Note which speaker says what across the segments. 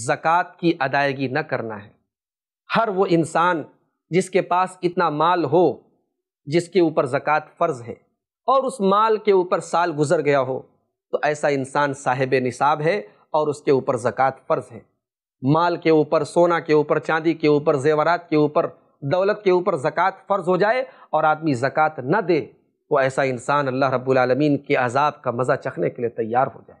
Speaker 1: ज़क़़त की अदायगी न करना है हर वो इंसान जिसके पास इतना माल हो जिसके ऊपर ज़क़़त फ़र्ज़ है और उस माल के ऊपर साल गुजर गया हो तो ऐसा इंसान साहिब निसाब है और उसके ऊपर ज़क़़त फ़र्ज़ है माल के ऊपर सोना के ऊपर चांदी के ऊपर जेवरात के ऊपर दौलत के ऊपर ज़क़ात फ़र्ज़ हो जाए और आदमी ज़क़़त न दे वो ऐसा इंसान अल्लाह रब्बुल रबालमीन के अजाब का मज़ा चखने के लिए तैयार हो जाए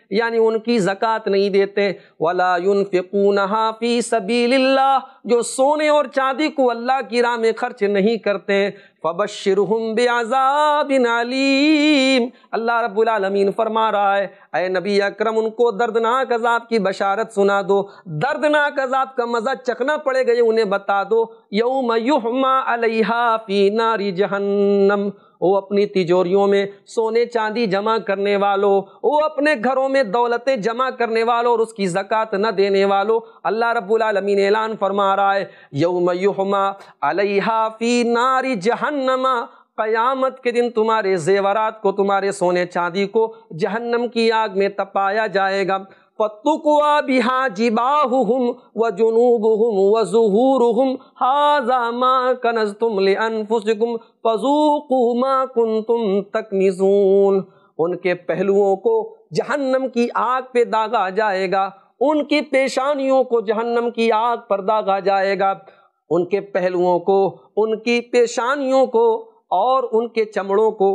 Speaker 1: यानी उनकी जक़ात नहीं देते वला यूनफ़िकून हाफ़ी सबी जो सोने और चांदी को अल्लाह की राह में खर्च नहीं करते फ़बशर हम बेआजाबिन अलीम अल्लाह रबालमीन फरमा रहा है अय नबी अकरम उनको दर्दनाक अजाब की बशारत सुना दो दर्दनाक अजाब का मज़ा चखना पड़े गए उन्हें बता दो यौम युहमा अलहा फ़ी नारी जहन्नम वो अपनी तिजोरियों में सोने चांदी जमा करने वालों वो अपने घरों में में दौलतें जमा करने वालों और उसकी ज़क़़त न देने वालों अल्लाह रब्लमीन ऐलान फरमा रहा है यौमा अलहाफ़ी नारी जहन्नमा क़यामत के दिन तुम्हारे जेवरात को तुम्हारे सोने चांदी को जहन्नम की आग में तपाया जाएगा फतुकवा बिहा जिबाहुम व जुनूबहुम व जहूरुहुम हाजा मा कनज तुम लनफुसकुम फजूकु मा कुन तुम तकनिजून उनके पहलुओं को जहन्नम की आग पे दागा जाएगा उनकी पेशानियों को जहन्नम की आग पर दागा जाएगा उनके पहलुओं को उनकी पेशानियों को और उनके चमड़ों को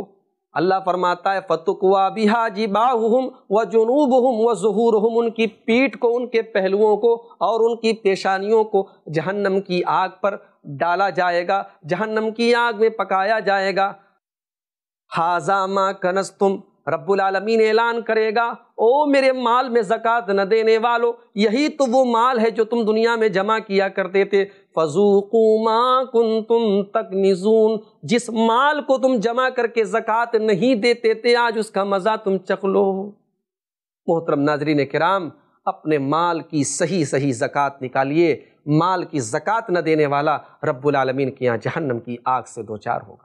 Speaker 1: अल्लाह फरमाता है फतुकवा बिहा जी जिबाहुम व जुनूब हम व जहूर हम उनकी पीठ को उनके पहलुओं को और उनकी पेशानियों को जहन्नम की आग पर डाला जाएगा जहन्नम की आग में पकाया जाएगा हाजामा कनस्तुम कनस तुम रब्बुल आलमीन ऐलान करेगा ओ मेरे माल में ज़क़़त न देने वालों यही तो वो माल है जो तुम दुनिया में जमा किया करते थे फजूकुमा कुन तुम तक निजून जिस माल को तुम जमा करके ज़क़़त नहीं देते थे आज उसका मज़ा तुम चख लो मोहतरम नाजरीन कराम अपने माल की सही सही ज़क़़त निकालिए माल की ज़क़़त न देने वाला रब्बुल आलमीन के यहाँ जहन्नम की आग से दो चार होगा